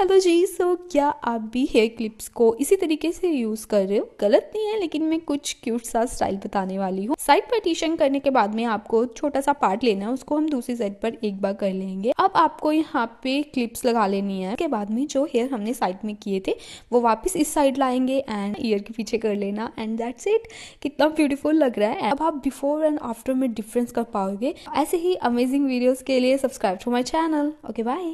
hello जी सो क्या आप भी हेयर क्लिप्स को इसी तरीके से यूज़ कर रहे हो गलत नहीं है लेकिन मैं कुछ क्यूट सा स्टाइल बताने वाली हूँ साइड पार्टीशन करने के बाद में आपको छोटा सा पार्ट लेना है उसको हम दूसरी साइड पर एक बार कर लेंगे अब आपको यहाँ पे क्लिप्स लगा लेनी है के बाद में जो हेयर हमने साइड में किए थे वो वापस इस साइड लाएंगे एंड ईयर के पीछे कर लेना एंड दैट्स इट कितना ब्यूटीफुल लग रहा है अब आप बिफोर एंड आफ्टर में डिफरेंस कर पाओगे ऐसे ही अमेजिंग वीडियोज़ के लिए subscribe to my channel okay bye